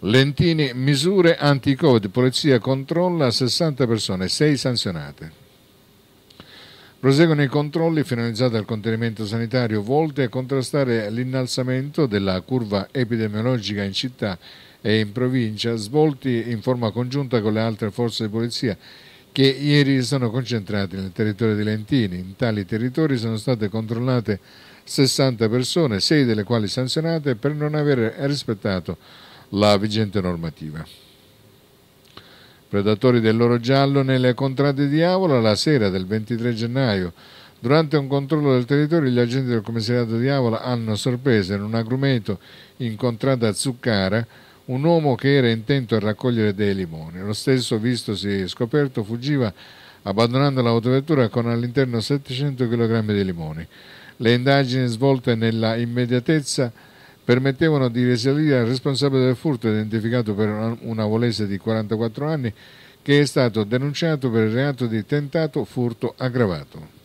Lentini, misure anti-Covid, polizia controlla 60 persone, 6 sanzionate. Proseguono i controlli finalizzati al contenimento sanitario volti a contrastare l'innalzamento della curva epidemiologica in città e in provincia, svolti in forma congiunta con le altre forze di polizia che ieri sono concentrate nel territorio di Lentini. In tali territori sono state controllate 60 persone, 6 delle quali sanzionate per non aver rispettato la vigente normativa. Predatori dell'oro giallo nelle contrade di Avola la sera del 23 gennaio. Durante un controllo del territorio gli agenti del commissariato di Avola hanno sorpreso in un agrumeto in contrada Zuccara un uomo che era intento a raccogliere dei limoni. Lo stesso, vistosi scoperto, fuggiva abbandonando l'autovettura con all'interno 700 kg di limoni. Le indagini svolte nella immediatezza permettevano di risalire al responsabile del furto identificato per una volese di 44 anni che è stato denunciato per il reato di tentato furto aggravato.